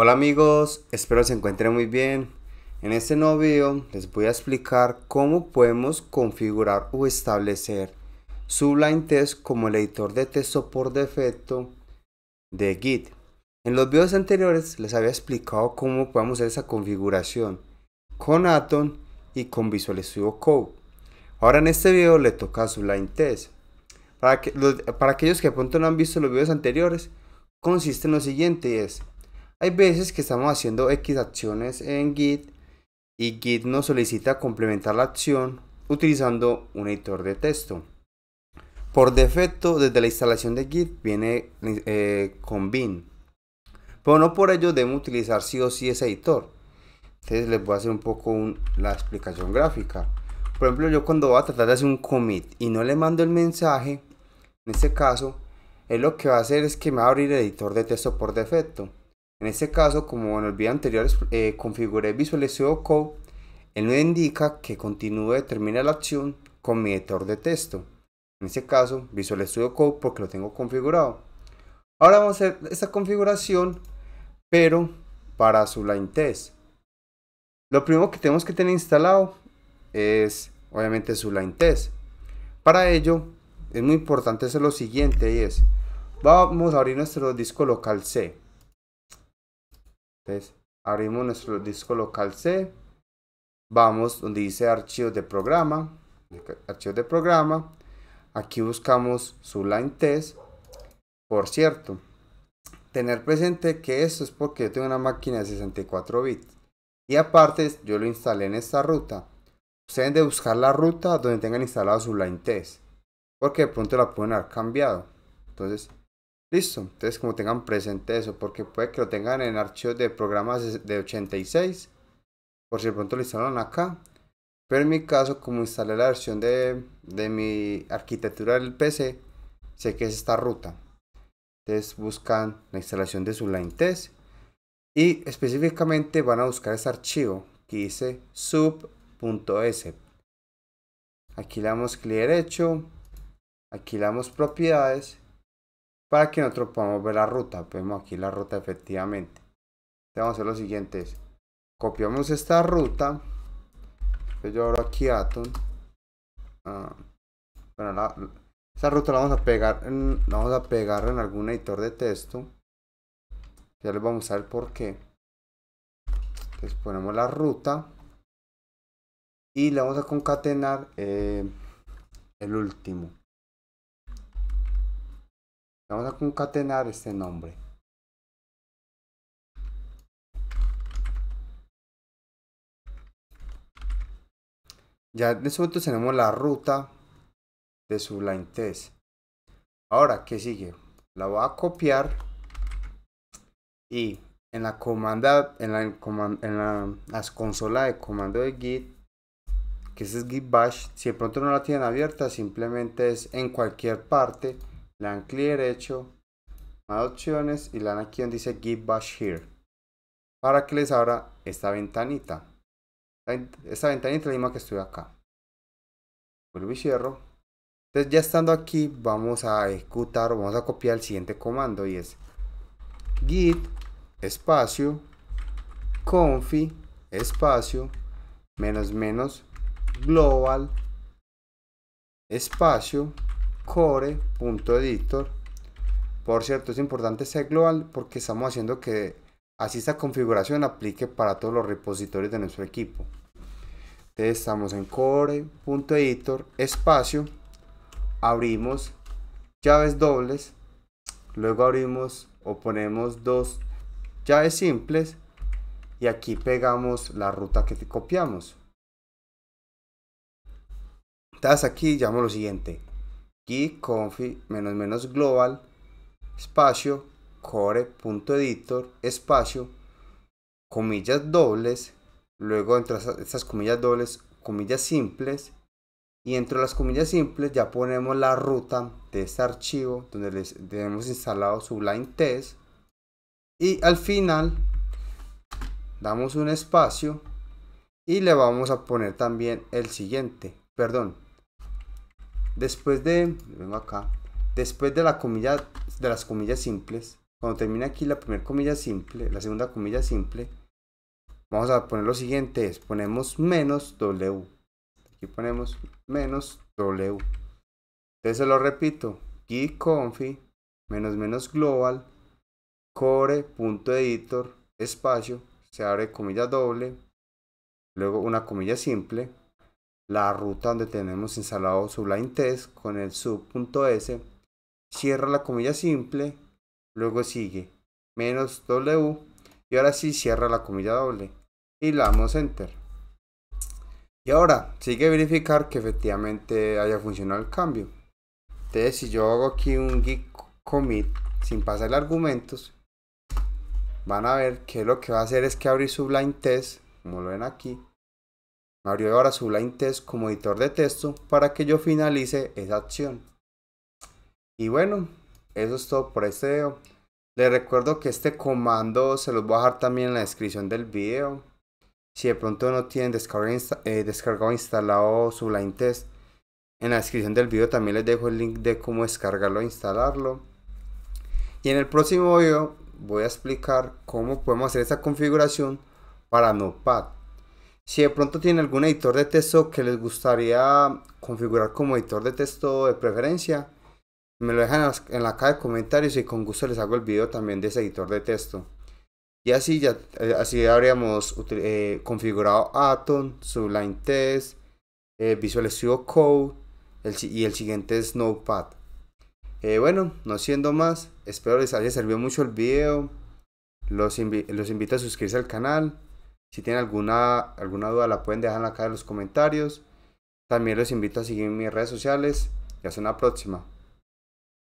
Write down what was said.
Hola amigos, espero se encuentren muy bien. En este nuevo video les voy a explicar cómo podemos configurar o establecer Sublime test como el editor de texto por defecto de Git. En los videos anteriores les había explicado cómo podemos hacer esa configuración con Atom y con Visual Studio Code. Ahora en este video le toca a Sublime Test. Para, para aquellos que pronto no han visto los videos anteriores, consiste en lo siguiente es hay veces que estamos haciendo X acciones en Git y Git nos solicita complementar la acción utilizando un editor de texto. Por defecto, desde la instalación de Git viene eh, con bin. Pero no por ello debemos utilizar sí o sí ese editor. Entonces les voy a hacer un poco la explicación gráfica. Por ejemplo, yo cuando voy a tratar de hacer un commit y no le mando el mensaje, en este caso, él lo que va a hacer es que me va a abrir el editor de texto por defecto. En este caso, como en el video anterior eh, configuré Visual Studio Code, él me indica que continúe termina la acción con mi editor de texto. En este caso, Visual Studio Code porque lo tengo configurado. Ahora vamos a hacer esta configuración, pero para su line test. Lo primero que tenemos que tener instalado es obviamente su line test. Para ello es muy importante hacer lo siguiente y es, vamos a abrir nuestro disco local C abrimos nuestro disco local C. Vamos donde dice archivos de programa. Archivos de programa. Aquí buscamos su line Test. Por cierto, tener presente que esto es porque yo tengo una máquina de 64 bits. Y aparte, yo lo instalé en esta ruta. Ustedes deben de buscar la ruta donde tengan instalado su line Test. Porque de pronto la pueden haber cambiado. Entonces, Listo, entonces como tengan presente eso, porque puede que lo tengan en archivos de programas de 86, por si de pronto lo instalaron acá. Pero en mi caso, como instalé la versión de, de mi arquitectura del PC, sé que es esta ruta. Entonces buscan la instalación de su line test y específicamente van a buscar ese archivo que dice sub.s. Aquí le damos clic derecho, aquí le damos propiedades para que nosotros podamos ver la ruta. Pues, vemos aquí la ruta efectivamente. Entonces vamos a hacer lo siguiente. copiamos esta ruta. Pues, yo abro aquí Atom. Ah, bueno, esta ruta la vamos a pegar en, la vamos a pegar en algún editor de texto. Ya les vamos a ver por qué. Entonces ponemos la ruta. Y le vamos a concatenar eh, el último. Vamos a concatenar este nombre. Ya en este tenemos la ruta de su line Test. Ahora, ¿qué sigue? La voy a copiar y en la comanda, en la, las consolas de comando de Git, que es Git Bash, si de pronto no la tienen abierta, simplemente es en cualquier parte dan clic derecho Más opciones y dan aquí donde dice git bash here. Para que les abra esta ventanita. Esta ventanita es la misma que estoy acá. Vuelvo y cierro. Entonces ya estando aquí vamos a ejecutar, o vamos a copiar el siguiente comando y es git espacio confi espacio menos menos global espacio core.editor. Por cierto, es importante ser global porque estamos haciendo que así esta configuración aplique para todos los repositorios de nuestro equipo. Entonces estamos en core.editor, espacio, abrimos llaves dobles, luego abrimos o ponemos dos llaves simples y aquí pegamos la ruta que copiamos. Entonces aquí llamo lo siguiente, git config menos menos global espacio core.editor espacio comillas dobles luego entre estas comillas dobles comillas simples y entre las comillas simples ya ponemos la ruta de este archivo donde les tenemos instalado line Test y al final damos un espacio y le vamos a poner también el siguiente perdón Después de, vengo acá, después de la comilla, de las comillas simples, cuando termina aquí la primera comilla simple, la segunda comilla simple, vamos a poner lo siguiente, ponemos menos W. Aquí ponemos menos W. Entonces se lo repito, y config, menos menos global, core.editor, espacio, se abre comilla doble, luego una comilla simple, la ruta donde tenemos instalado Sublime test con el sub.s, cierra la comilla simple, luego sigue menos w y ahora sí cierra la comilla doble y le damos enter. Y ahora sigue verificar que efectivamente haya funcionado el cambio. Entonces si yo hago aquí un git commit sin pasar argumentos, van a ver que lo que va a hacer es que abrir Sublime test, como lo ven aquí, abrió ahora su line test como editor de texto para que yo finalice esa acción. Y bueno, eso es todo por este video. Les recuerdo que este comando se los voy a dejar también en la descripción del video. Si de pronto no tienen descargado, eh, instalado su line test, en la descripción del video también les dejo el link de cómo descargarlo e instalarlo. Y en el próximo video voy a explicar cómo podemos hacer esta configuración para Notepad. Si de pronto tienen algún editor de texto que les gustaría configurar como editor de texto de preferencia, me lo dejan en la caja de comentarios y con gusto les hago el video también de ese editor de texto. Y así ya eh, así habríamos eh, configurado Atom, Sublime Test, eh, Visual Studio Code y el siguiente es Notepad. bueno, no siendo más, espero les haya servido mucho el video. Los, los invito a suscribirse al canal si tienen alguna, alguna duda la pueden dejar acá en los comentarios. También los invito a seguir mis redes sociales y hasta una próxima.